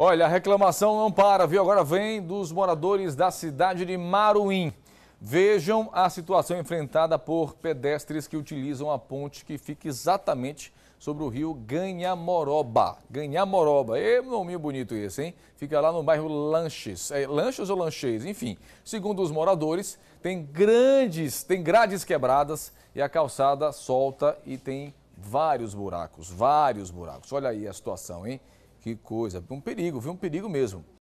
Olha, a reclamação não para, viu? Agora vem dos moradores da cidade de Maruim. Vejam a situação enfrentada por pedestres que utilizam a ponte que fica exatamente sobre o rio Ganhamoroba. Ganhamoroba, é um nome bonito esse, hein? Fica lá no bairro Lanches, é, Lanches ou Lanches, enfim. Segundo os moradores, tem grandes, tem grades quebradas e a calçada solta e tem vários buracos, vários buracos. Olha aí a situação, hein? Que coisa, um perigo, viu? Um perigo mesmo.